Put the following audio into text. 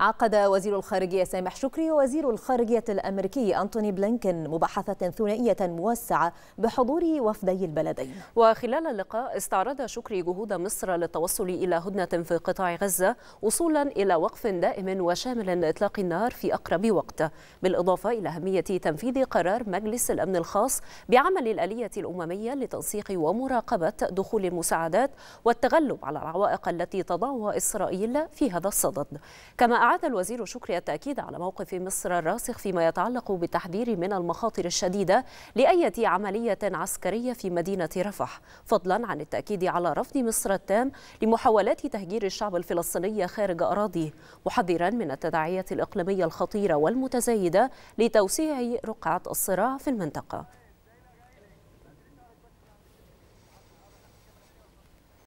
عقد وزير الخارجية سامح شكري ووزير الخارجية الأمريكي أنتوني بلينكن مباحثة ثنائية موسعة بحضور وفدي البلدين وخلال اللقاء استعرض شكري جهود مصر للتوصل إلى هدنة في قطاع غزة وصولا إلى وقف دائم وشامل لإطلاق النار في أقرب وقت بالإضافة إلى أهمية تنفيذ قرار مجلس الأمن الخاص بعمل الآلية الأممية لتنسيق ومراقبة دخول المساعدات والتغلب على العوائق التي تضعها إسرائيل في هذا الصدد كما أعاد الوزير شكري التأكيد على موقف مصر الراسخ فيما يتعلق بالتحذير من المخاطر الشديدة لأية عملية عسكرية في مدينة رفح فضلا عن التأكيد على رفض مصر التام لمحاولات تهجير الشعب الفلسطيني خارج أراضيه محذرا من التداعيات الإقليمية الخطيرة والمتزايدة لتوسيع رقعة الصراع في المنطقة